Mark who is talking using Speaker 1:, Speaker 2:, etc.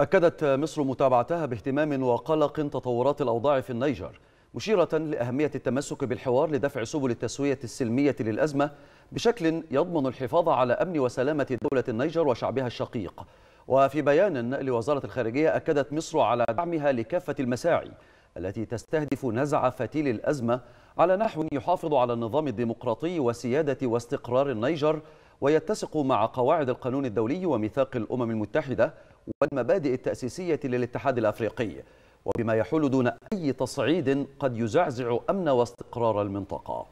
Speaker 1: أكدت مصر متابعتها باهتمام وقلق تطورات الأوضاع في النيجر مشيرة لأهمية التمسك بالحوار لدفع سبل التسوية السلمية للأزمة بشكل يضمن الحفاظ على أمن وسلامة دولة النيجر وشعبها الشقيق وفي بيان لوزارة الخارجية أكدت مصر على دعمها لكافة المساعي التي تستهدف نزع فتيل الأزمة على نحو يحافظ على النظام الديمقراطي وسيادة واستقرار النيجر ويتسق مع قواعد القانون الدولي وميثاق الأمم المتحدة والمبادئ التأسيسية للاتحاد الأفريقي وبما يحول دون أي تصعيد قد يزعزع أمن واستقرار المنطقة